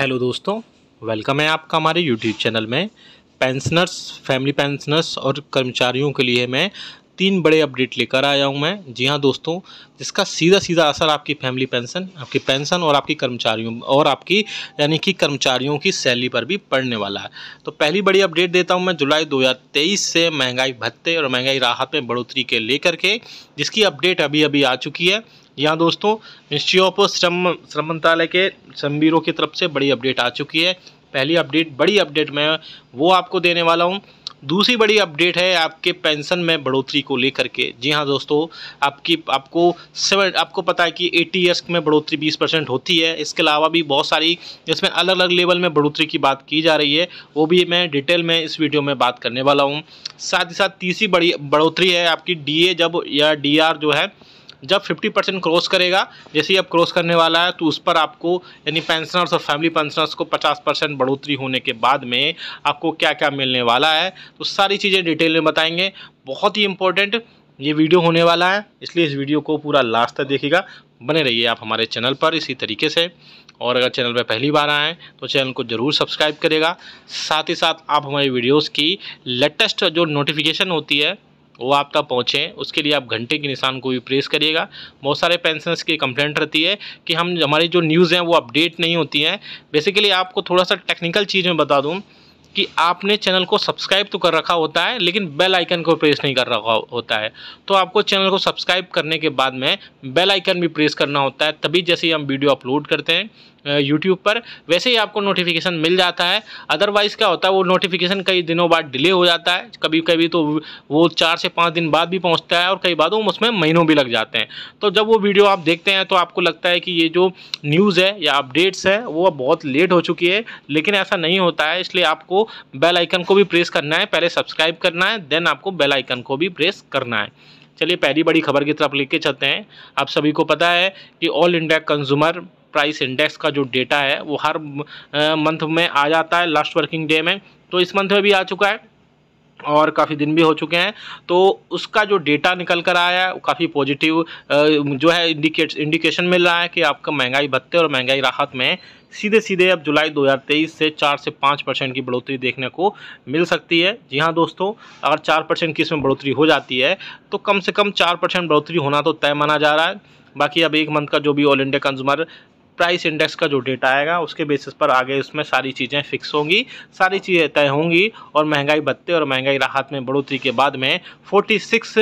hello दोस्तों welcome है आपका हमारे यूट्यूब चैनल में पेंशनर्स फैमिली पेंशनर्स और कर्मचारियों के लिए मैं तीन बड़े अपडेट लेकर आया हूं मैं जी हाँ दोस्तों जिसका सीधा सीधा असर आपकी फैमिली पेंशन आपकी पेंशन और आपकी कर्मचारियों और आपकी यानी कि कर्मचारियों की सैलरी पर भी पड़ने वाला है तो पहली बड़ी अपडेट देता हूं मैं जुलाई 2023 से महंगाई भत्ते और महंगाई राहत में बढ़ोतरी के लेकर के जिसकी अपडेट अभी अभी आ चुकी है यहाँ दोस्तों मिनिस्ट्री ऑफ श्रम श्रम मंत्रालय के श्रम ब्यूरो की तरफ से बड़ी अपडेट आ चुकी है पहली अपडेट बड़ी अपडेट मैं वो आपको देने वाला हूँ दूसरी बड़ी अपडेट है आपके पेंशन में बढ़ोतरी को लेकर के जी हाँ दोस्तों आपकी आपको सेवन आपको पता है कि ए टी एस में बढ़ोतरी 20 परसेंट होती है इसके अलावा भी बहुत सारी इसमें अलग अलग लेवल में बढ़ोतरी की बात की जा रही है वो भी मैं डिटेल में इस वीडियो में बात करने वाला हूँ साथ ही साथ तीसरी बड़ी बढ़ोतरी है आपकी डी ए जब या डी आर जो है जब 50 परसेंट क्रॉस करेगा जैसे ही अब क्रॉस करने वाला है तो उस पर आपको यानी पेंशनर्स और फैमिली पेंशनर्स को 50 परसेंट बढ़ोतरी होने के बाद में आपको क्या क्या मिलने वाला है तो सारी चीज़ें डिटेल में बताएंगे बहुत ही इंपॉर्टेंट ये वीडियो होने वाला है इसलिए इस वीडियो को पूरा लास्ट तक देखिएगा बने रहिए आप हमारे चैनल पर इसी तरीके से और अगर चैनल पर पहली बार आएँ तो चैनल को ज़रूर सब्सक्राइब करेगा साथ ही साथ आप हमारी वीडियोस की लेटेस्ट जो नोटिफिकेशन होती है वो आप तक पहुँचें उसके लिए आप घंटे के निशान को भी प्रेस करिएगा बहुत सारे पेंशनर्स की कंप्लेंट रहती है कि हम हमारी जो न्यूज़ हैं वो अपडेट नहीं होती हैं बेसिकली आपको थोड़ा सा टेक्निकल चीज़ में बता दूँ कि आपने चैनल को सब्सक्राइब तो कर रखा होता है लेकिन बेल आइकन को प्रेस नहीं कर रखा होता है तो आपको चैनल को सब्सक्राइब करने के बाद में बेल आइकन भी प्रेस करना होता है तभी जैसे ही हम वीडियो अपलोड करते हैं यूट्यूब पर वैसे ही आपको नोटिफिकेशन मिल जाता है अदरवाइज़ क्या होता है वो नोटिफिकेशन कई दिनों बाद डिले हो जाता है कभी कभी तो वो चार से पाँच दिन बाद भी पहुँचता है और कई बार तो उसमें महीनों भी लग जाते हैं तो जब वो वीडियो आप देखते हैं तो आपको लगता है कि ये जो न्यूज़ है या अपडेट्स है वो बहुत लेट हो चुकी है लेकिन ऐसा नहीं होता है इसलिए आपको बेल आइकन को भी प्रेस करना है पहले सब्सक्राइब करना है देन आपको बेल आइकन को भी प्रेस करना है चलिए पहली बड़ी खबर की तरफ लेके चलते हैं आप सभी को पता है कि all India consumer price index का जो डेटा है वो हर मंथ में आ जाता है लास्ट वर्किंग डे में तो इस मंथ में भी आ चुका है और काफ़ी दिन भी हो चुके हैं तो उसका जो डेटा निकल कर आया है काफ़ी पॉजिटिव जो है इंडिकेट इंडिकेशन मिल रहा है कि आपका महंगाई भत्ते और महंगाई राहत में सीधे सीधे अब जुलाई 2023 से चार से पाँच परसेंट की बढ़ोतरी देखने को मिल सकती है जी हाँ दोस्तों अगर चार परसेंट की इसमें बढ़ोतरी हो जाती है तो कम से कम चार परसेंट बढ़ोतरी होना तो तय माना जा रहा है बाकी अब एक मंथ का जो भी all India consumer price index का जो डेटा आएगा उसके बेसिस पर आगे उसमें सारी चीज़ें फिक्स होंगी सारी चीज़ें तय होंगी और महंगाई भत्ते और महंगाई राहत में बढ़ोतरी के बाद में 46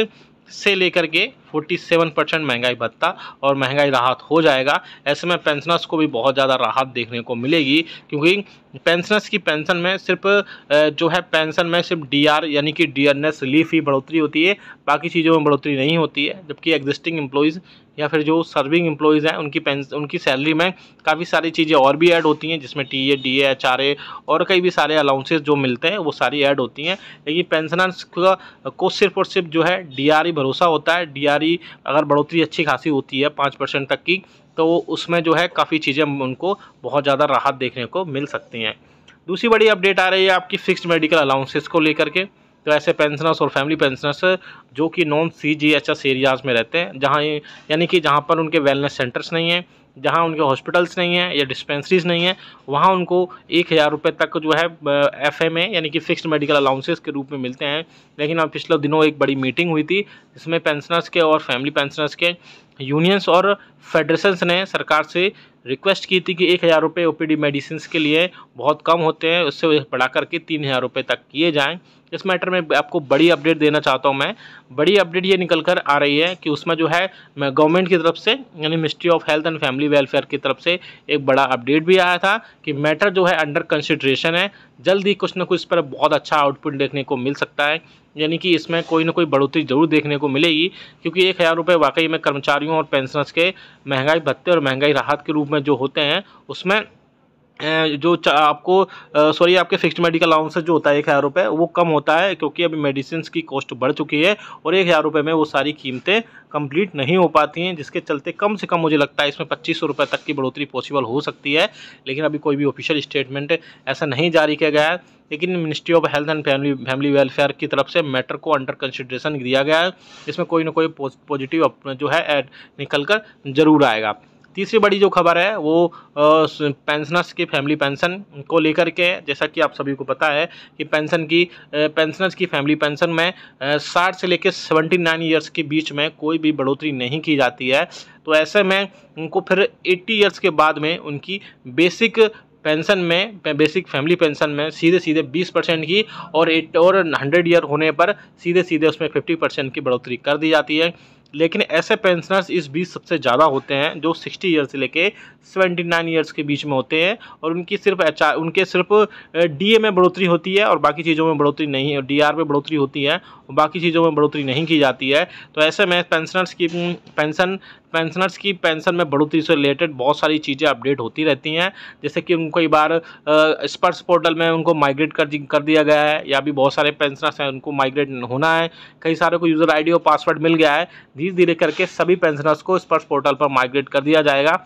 से लेकर के 47 परसेंट महंगाई भत्ता और महंगाई राहत हो जाएगा ऐसे में पेंशनर्स को भी बहुत ज़्यादा राहत देखने को मिलेगी क्योंकि पेंशनर्स की पेंशन में सिर्फ जो है पेंशन में सिर्फ डीआर यानी कि एस रिलीफ ही बढ़ोतरी होती है बाकी चीज़ों में बढ़ोतरी नहीं होती है जबकि एग्जिस्टिंग एम्प्लॉयज़ या फिर जो सर्विंग एम्प्लॉयज़ हैं उनकी पेंस उनकी सैलरी में काफ़ी सारी चीज़ें और भी ऐड होती हैं जिसमें T A D A H R A और कई भी सारे अलाउंसेज जो मिलते हैं वो सारी ऐड होती हैं लेकिन पेंशनर्स को सिर्फ और सिर्फ जो है डी आर ही भरोसा होता है डी आर खरीदारी अगर बढ़ोतरी अच्छी खासी होती है पाँच परसेंट तक की तो उसमें जो है काफ़ी चीज़ें उनको बहुत ज़्यादा राहत देखने को मिल सकती हैं दूसरी बड़ी अपडेट आ रही है आपकी फिक्स मेडिकल अलाउंसेस को लेकर के तो ऐसे पेंशनर्स और फैमिली पेंशनर्स जो कि non C G H S areas में रहते हैं जहाँ यानी कि जहाँ पर उनके वेलनेस सेंटर्स नहीं हैं जहाँ उनके हॉस्पिटल्स नहीं हैं या डिस्पेंसरीज नहीं हैं वहाँ उनको एक हज़ार रुपये तक जो है एफ एम यानी कि फिक्स्ड मेडिकल अलाउंसेस के रूप में मिलते हैं लेकिन अब पिछले दिनों एक बड़ी मीटिंग हुई थी जिसमें पेंशनर्स के और फैमिली पेंशनर्स के यूनियंस और फेडरेशंस ने सरकार से रिक्वेस्ट की थी कि एक हज़ार रुपये ओ मेडिसिन के लिए बहुत कम होते हैं उससे बढ़ा करके तीन हज़ार रुपये तक किए जाएँ इस मैटर में आपको बड़ी अपडेट देना चाहता हूं मैं बड़ी अपडेट ये निकल कर आ रही है कि उसमें जो है मैं गवर्नमेंट की तरफ से यानी ministry of health and family welfare की तरफ से एक बड़ा अपडेट भी आया था कि मैटर जो है अंडर कंसिड्रेशन है जल्द ही कुछ ना कुछ इस पर बहुत अच्छा आउटपुट देखने को मिल सकता है यानी कि इसमें कोई ना कोई बढ़ोतरी जरूर देखने को मिलेगी क्योंकि एक हज़ार रुपये वाकई में कर्मचारियों और पेंशनर्स के महंगाई भत्ते और महंगाई राहत के रूप में जो होते हैं उसमें जो आपको सॉरी आपके फिक्स्ड मेडिकल अलाउंस जो होता है एक हज़ार रुपये वो कम होता है क्योंकि अभी मेडिसिन की कॉस्ट बढ़ चुकी है और एक हज़ार रुपये में वो सारी कीमतें कंप्लीट नहीं हो पाती हैं जिसके चलते कम से कम मुझे लगता है इसमें पच्चीस सौ रुपये तक की बढ़ोतरी पॉसिबल हो सकती है लेकिन अभी कोई भी ऑफिशियल स्टेटमेंट ऐसा नहीं जारी किया गया है लेकिन ministry of health and family family welfare की तरफ से मैटर को अंडर कंसिड्रेशन दिया गया है इसमें कोई ना कोई पॉजिटिव जो है एड निकल कर जरूर आएगा तीसरी बड़ी जो खबर है वो पेंशनर्स की फैमिली पेंशन को लेकर के जैसा कि आप सभी को पता है कि पेंशन की पेंशनर्स की फैमिली पेंशन में साठ से लेकर सेवेंटी नाइन ईयर्स के बीच में कोई भी बढ़ोतरी नहीं की जाती है तो ऐसे में उनको फिर एट्टी ईयर्स के बाद में उनकी बेसिक पेंशन में बेसिक फैमिली पेंशन में सीधे सीधे 20 परसेंट की और एट और हंड्रेड ईयर होने पर सीधे सीधे उसमें 50 परसेंट की बढ़ोतरी कर दी जाती है लेकिन ऐसे पेंशनर्स इस बीच सबसे ज़्यादा होते हैं जो 60 ईयर्स से लेके 79 ईयर्स के बीच में होते हैं और उनकी सिर्फ एच उनके सिर्फ डीए में बढ़ोतरी होती है और बाकी चीज़ों में बढ़ोतरी नहीं है डी में बढ़ोतरी होती है और बाकी चीज़ों में बढ़ोतरी नहीं की जाती है तो ऐसे में पेंशनर्स की पेंशन पेंशनर्स की पेंशन में बढ़ोतरी से रिलेटेड बहुत सारी चीज़ें अपडेट होती रहती हैं जैसे कि उनको कई बार स्पर्श पोर्टल में उनको माइग्रेट कर कर दिया गया है या भी बहुत सारे पेंशनर्स हैं उनको माइग्रेट होना है कई सारे को यूज़र आईडी और पासवर्ड मिल गया है धीरे धीरे करके सभी पेंशनर्स को स्पर्श पोर्टल पर माइग्रेट कर दिया जाएगा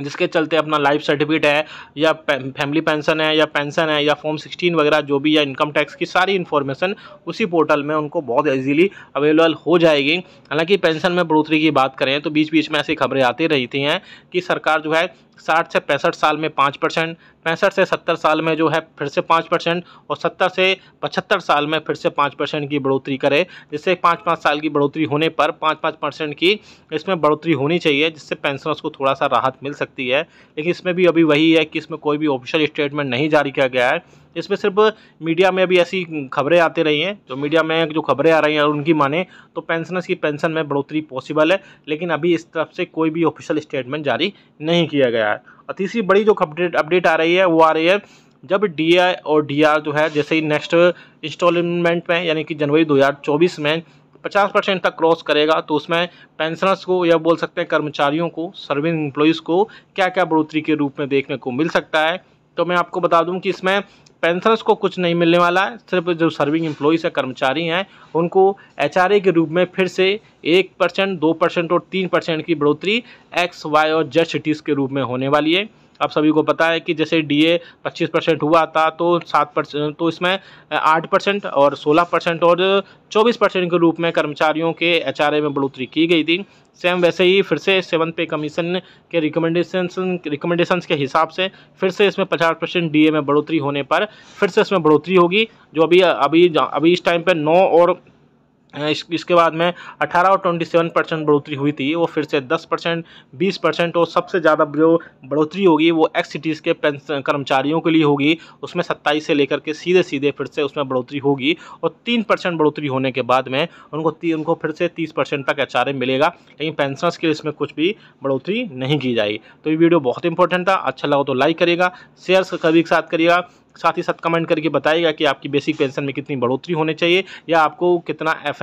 जिसके चलते अपना लाइफ सर्टिफिकेट है या फैमिली पेंशन है या पेंशन है या फॉर्म सिक्सटीन वगैरह जो भी या इनकम टैक्स की सारी इन्फॉर्मेशन उसी पोर्टल में उनको बहुत ईजीली अवेलेबल हो जाएगी हालांकि पेंशन में बढ़ोतरी की बात करें तो बीच बीच में ऐसी खबरें आती रहती हैं कि सरकार जो है साठ से पैंसठ साल में पाँच परसेंट पैंसठ से सत्तर साल में जो है फिर से पाँच परसेंट और सत्तर से पचहत्तर साल में फिर से पाँच परसेंट की बढ़ोतरी करे जिससे पाँच पाँच साल की बढ़ोतरी होने पर पाँच पाँच परसेंट की इसमें बढ़ोतरी होनी चाहिए जिससे पेंशनर्स को थोड़ा सा राहत मिल सकती है लेकिन इसमें भी अभी वही है कि इसमें कोई भी ऑफिशियल स्टेटमेंट नहीं जारी किया गया है इसमें सिर्फ मीडिया में अभी ऐसी खबरें आती रही हैं जो मीडिया में जो खबरें आ रही हैं और उनकी माने तो पेंशनर्स की पेंशन में बढ़ोतरी पॉसिबल है लेकिन अभी इस तरफ से कोई भी ऑफिशियल स्टेटमेंट जारी नहीं किया गया है और तीसरी बड़ी जो अपडेट अपडेट आ रही है वो आ रही है जब डी और डी जो है जैसे ही नेक्स्ट इंस्टॉलमेंट में यानी कि जनवरी दो में 50 परसेंट तक क्रॉस करेगा तो उसमें पेंशनर्स को या बोल सकते हैं कर्मचारियों को सर्विंग एम्प्लॉयज़ को क्या क्या बढ़ोतरी के रूप में देखने को मिल सकता है तो मैं आपको बता दूं कि इसमें पेंशनर्स को कुछ नहीं मिलने वाला है सिर्फ जो सर्विंग एम्प्लॉयज़ है कर्मचारी हैं उनको एच के रूप में फिर से एक परसेंट दो परसेंट और तीन परसेंट की बढ़ोतरी एक्स वाई और जेड सिटीज़ के रूप में होने वाली है आप सभी को पता है कि जैसे डीए 25 परसेंट हुआ था तो सात परसेंट तो इसमें आठ परसेंट और सोलह परसेंट और चौबीस परसेंट के रूप में कर्मचारियों के एच में बढ़ोतरी की गई थी सेम वैसे ही फिर से सेवन पे कमीशन के रिकमेंडेशन रिकमेंडेशन के हिसाब से फिर से इसमें पचास परसेंट डी में बढ़ोतरी होने पर फिर से इसमें बढ़ोतरी होगी जो अभी अभी अभी इस टाइम पर नौ और इस, इसके बाद में 18 और 27 परसेंट बढ़ोतरी हुई थी वो फिर से 10 परसेंट बीस परसेंट और सबसे ज़्यादा जो बढ़ोतरी होगी वो एक्स सिटीज़ के कर्मचारियों के लिए होगी उसमें 27 से लेकर के सीधे सीधे फिर से उसमें बढ़ोतरी होगी और तीन परसेंट बढ़ोतरी होने के बाद में उनको उनको फिर से तीस परसेंट तक एच मिलेगा लेकिन पेंशनर्स के लिए इसमें कुछ भी बढ़ोतरी नहीं की जाएगी तो ये वीडियो बहुत इंपॉर्टेंट था अच्छा लगा तो लाइक करिएगा शेयर सभी के साथ करिएगा साथ ही साथ कमेंट करके बताएगा कि आपकी बेसिक पेंशन में कितनी बढ़ोतरी होनी चाहिए या आपको कितना एफ